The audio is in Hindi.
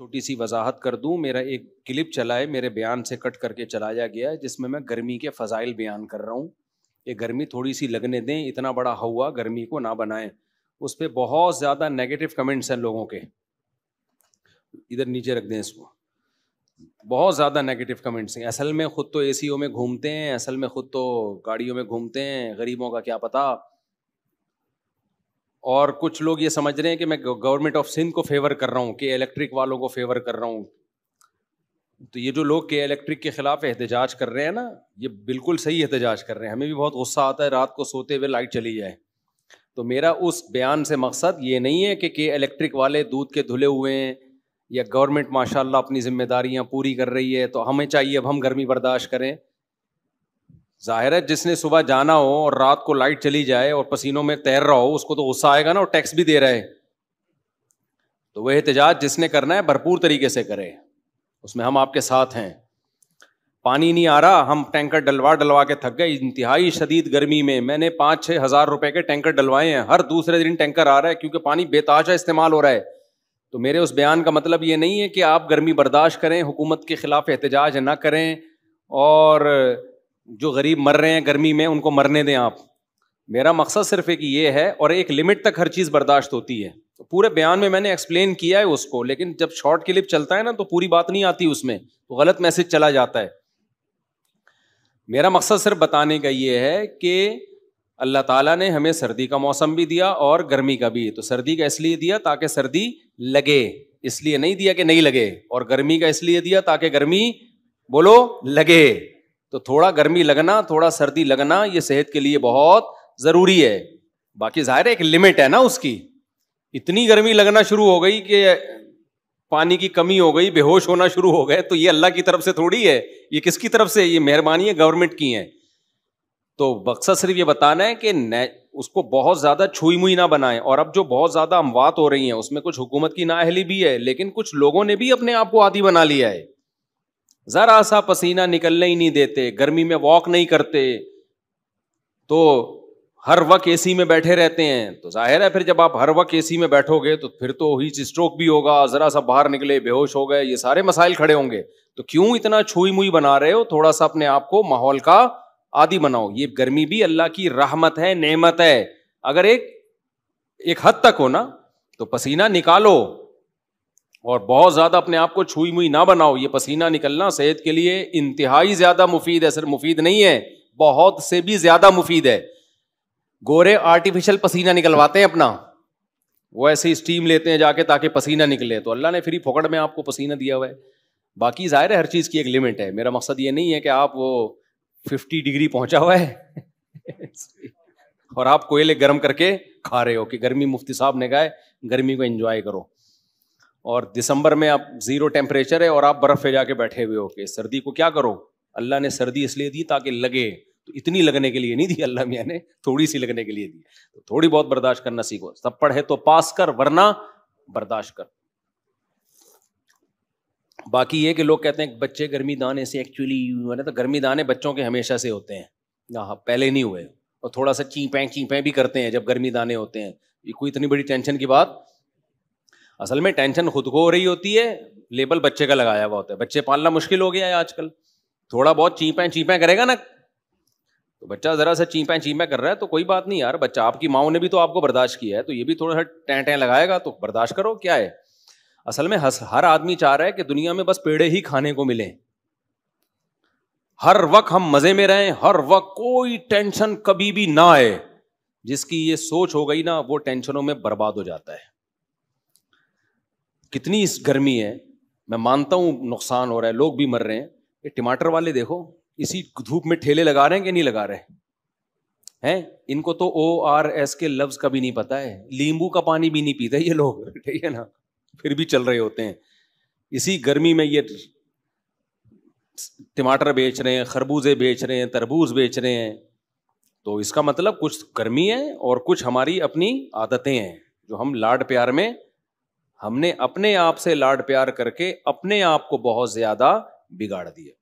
छोटी सी वजाहत कर दूँ मेरा एक क्लिप चला है मेरे बयान से कट करके चलाया गया है जिसमें मैं गर्मी के फ़जाइल बयान कर रहा हूँ ये गर्मी थोड़ी सी लगने दें इतना बड़ा हवा गर्मी को ना बनाएं उस पर बहुत ज़्यादा नेगेटिव कमेंट्स हैं लोगों के इधर नीचे रख दें इसको बहुत ज़्यादा नेगेटिव कमेंट्स हैं असल में ख़ुद तो ए में घूमते हैं असल में ख़ुद तो गाड़ियों में घूमते हैं गरीबों का क्या पता और कुछ लोग ये समझ रहे हैं कि मैं गवर्नमेंट ऑफ सिंध को फेवर कर रहा हूँ के इलेक्ट्रिक वालों को फेवर कर रहा हूँ तो ये जो लोग के इलेक्ट्रिक के ख़िलाफ़ एहतजाज कर रहे हैं ना ये बिल्कुल सही एहतजाज कर रहे हैं हमें भी बहुत गुस्सा आता है रात को सोते हुए लाइट चली जाए तो मेरा उस बयान से मकसद ये नहीं है कि के इलेक्ट्रिक वाले दूध के धुले हुए हैं या गवर्नमेंट माशाल्लाह अपनी जिम्मेदारियां पूरी कर रही है तो हमें चाहिए अब हम गर्मी बर्दाश्त करें जाहिर है जिसने सुबह जाना हो और रात को लाइट चली जाए और पसीनों में तैर रहा हो उसको तो गुस्सा आएगा ना और टैक्स भी दे रहा है तो वह एहतजाज जिसने करना है भरपूर तरीके से करे उसमें हम आपके साथ हैं पानी नहीं आ रहा हम टैंकर डलवा डलवा के थक गए इंतहाई शदीद गर्मी में मैंने पाँच छः हज़ार रुपये के टैंकर डलवाए हैं हर दूसरे दिन टैंकर आ रहा है क्योंकि पानी बेताज़ा इस्तेमाल हो रहा है तो मेरे उस बयान का मतलब ये नहीं है कि आप गर्मी बर्दाश्त करें हुकूमत के ख़िलाफ़ एहतजाज ना करें और जो गरीब मर रहे हैं गर्मी में उनको मरने दें आप मेरा मकसद सिर्फ एक ये है और एक लिमिट तक हर चीज़ बर्दाश्त होती है तो पूरे बयान में मैंने एक्सप्लेन किया है उसको लेकिन जब शॉर्ट क्लिप चलता है ना तो पूरी बात नहीं आती उसमें तो गलत मैसेज चला जाता है मेरा मकसद सिर्फ बताने का ये है कि अल्लाह ताला ने हमें सर्दी का मौसम भी दिया और गर्मी का भी तो सर्दी का इसलिए दिया ताकि सर्दी लगे इसलिए नहीं दिया कि नहीं लगे और गर्मी का इसलिए दिया ताकि गर्मी बोलो लगे तो थोड़ा गर्मी लगना थोड़ा सर्दी लगना ये सेहत के लिए बहुत ज़रूरी है बाकी ज़ाहिर है एक लिमिट है ना उसकी इतनी गर्मी लगना शुरू हो गई कि पानी की कमी हो गई बेहोश होना शुरू हो गए तो ये अल्लाह की तरफ से थोड़ी है ये किसकी तरफ से ये मेहरबानी है गवर्नमेंट की है तो बक्सा सिर्फ ये बताना है कि उसको बहुत ज़्यादा छुई मुई ना बनाए और अब जो बहुत ज़्यादा अमवात हो रही है उसमें कुछ हुकूमत की नाअहली भी है लेकिन कुछ लोगों ने भी अपने आप को आदि बना लिया है ज़रा सा पसीना निकलने ही नहीं देते गर्मी में वॉक नहीं करते तो हर वक्त एसी में बैठे रहते हैं तो जाहिर है फिर जब आप हर वक्त एसी में बैठोगे तो फिर तो हीच स्ट्रोक भी होगा ज़रा सा बाहर निकले बेहोश हो गए ये सारे मसाइल खड़े होंगे तो क्यों इतना छुई मुई बना रहे हो थोड़ा सा अपने आप को माहौल का आदि बनाओ ये गर्मी भी अल्लाह की रहमत है नेमत है अगर एक एक हद तक हो ना तो पसीना निकालो और बहुत ज़्यादा अपने आप को छुई मुई ना बनाओ ये पसीना निकलना सेहत के लिए इंतहाई ज़्यादा मुफीद है सिर्फ मुफीद नहीं है बहुत से भी ज़्यादा मुफीद है गोरे आर्टिफिशियल पसीना निकलवाते हैं अपना वो ऐसे ही स्टीम लेते हैं जाके ताकि पसीना निकले तो अल्लाह ने फ्री फोकड़ में आपको पसीना दिया हुआ है बाकी ज़ाहिर है हर चीज़ की एक लिमिट है मेरा मकसद ये नहीं है कि आप वो फिफ्टी डिग्री पहुंचा हुआ है और आप कोयले गर्म करके खा रहे हो कि गर्मी मुफ्ती साहब ने कहा गर्मी को एंजॉय करो और दिसंबर में आप ज़ीरो टेम्परेचर है और आप बर्फ़ पे जाके बैठे हुए हो के सर्दी को क्या करो अल्लाह ने सर्दी इसलिए दी ताकि लगे तो इतनी लगने के लिए नहीं दी अल्लाह मियाँ ने थोड़ी सी लगने के लिए दी तो थोड़ी बहुत बर्दाश्त करना सीखो सब पढ़े तो पास कर वरना बर्दाश्त कर बाकी ये कि लोग कहते हैं बच्चे गर्मी दाने से एक्चुअली तो गर्मी दाने बच्चों के हमेशा से होते हैं हाँ पहले नहीं हुए और थोड़ा सा चीपें चीपें भी करते हैं जब गर्मी दाने होते हैं ये कोई इतनी बड़ी टेंशन की बात असल में टेंशन खुद को हो रही होती है लेबल बच्चे का लगाया हुआ होता है बच्चे पालना मुश्किल हो गया है आजकल थोड़ा बहुत चीपें चीपें करेगा ना तो बच्चा ज़रा सा चीपें चीपें कर रहा है तो कोई बात नहीं यार बच्चा आपकी माओ ने भी तो आपको बर्दाश्त किया है तो ये भी थोड़ा सा टें टें लगाएगा तो बर्दाश्त करो क्या है असल में हर आदमी चाह रहा है कि दुनिया में बस पेड़े ही खाने को मिले हर वक्त हम मजे में रहें हर वक्त कोई टेंशन कभी भी ना आए जिसकी ये सोच हो गई ना वो टेंशनों में बर्बाद हो जाता है कितनी इस गर्मी है मैं मानता हूँ नुकसान हो रहा है लोग भी मर रहे हैं ये टमाटर वाले देखो इसी धूप में ठेले लगा रहे हैं कि नहीं लगा रहे हैं हैं इनको तो ओ आर एस के लफ्ज का भी नहीं पता है लींबू का पानी भी नहीं पीते ये लोग ठीक है ना फिर भी चल रहे होते हैं इसी गर्मी में ये टमाटर बेच रहे हैं खरबूजे बेच रहे हैं तरबूज बेच रहे हैं तो इसका मतलब कुछ गर्मी है और कुछ हमारी अपनी आदतें हैं जो हम लाड प्यार में हमने अपने आप से लाड प्यार करके अपने आप को बहुत ज्यादा बिगाड़ दिया